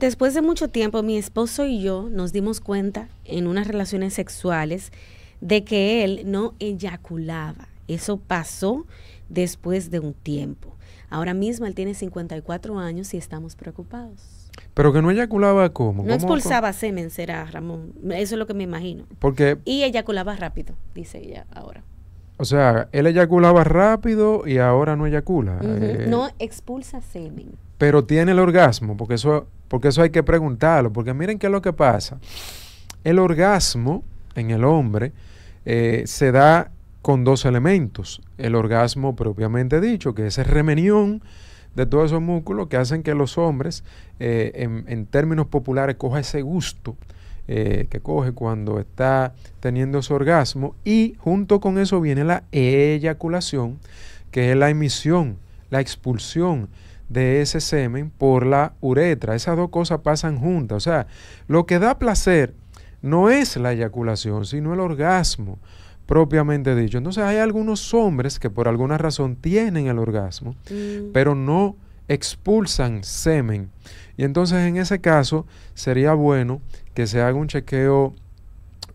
Después de mucho tiempo, mi esposo y yo nos dimos cuenta en unas relaciones sexuales de que él no eyaculaba. Eso pasó después de un tiempo. Ahora mismo él tiene 54 años y estamos preocupados. Pero que no eyaculaba como. No expulsaba semen, será Ramón. Eso es lo que me imagino. Porque. Y eyaculaba rápido, dice ella ahora. O sea, él eyaculaba rápido y ahora no eyacula. Eh, no expulsa semen. Pero tiene el orgasmo, porque eso porque eso hay que preguntarlo, porque miren qué es lo que pasa. El orgasmo en el hombre eh, se da con dos elementos. El orgasmo propiamente dicho, que es el remenión de todos esos músculos que hacen que los hombres, eh, en, términos populares, coja ese gusto eh, que coge cuando está teniendo ese orgasmo. Y junto con eso viene la eyaculación, que es la emisión, la expulsión de ese semen por la uretra. Esas dos cosas pasan juntas. O sea, lo que da placer no es la eyaculación, sino el orgasmo propiamente dicho. Entonces hay algunos hombres que por alguna razón tienen el orgasmo, mm. pero no expulsan semen. Y entonces en ese caso sería bueno que se haga un chequeo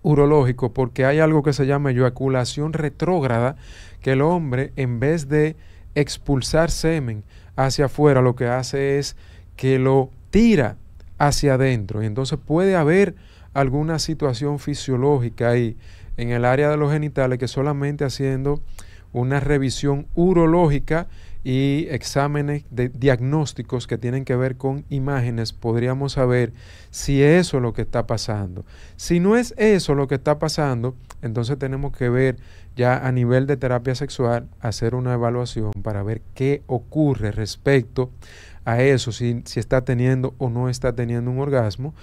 urológico porque hay algo que se llama eyaculación retrógrada, que el hombre en vez de expulsar semen hacia afuera, lo que hace es que lo tira hacia adentro. Y entonces puede haber alguna situación fisiológica ahí en el área de los genitales que solamente haciendo una revisión urológica y exámenes de diagnósticos que tienen que ver con imágenes, podríamos saber si eso es lo que está pasando. Si no es eso lo que está pasando, entonces tenemos que ver ya a nivel de terapia sexual, hacer una evaluación para ver qué ocurre respecto a eso, si, si está teniendo o no está teniendo un orgasmo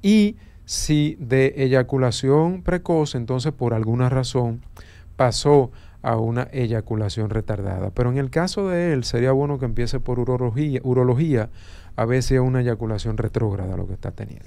y si de eyaculación precoz, entonces por alguna razón pasó a una eyaculación retardada. Pero en el caso de él, sería bueno que empiece por urología, urología a veces una eyaculación retrógrada lo que está teniendo.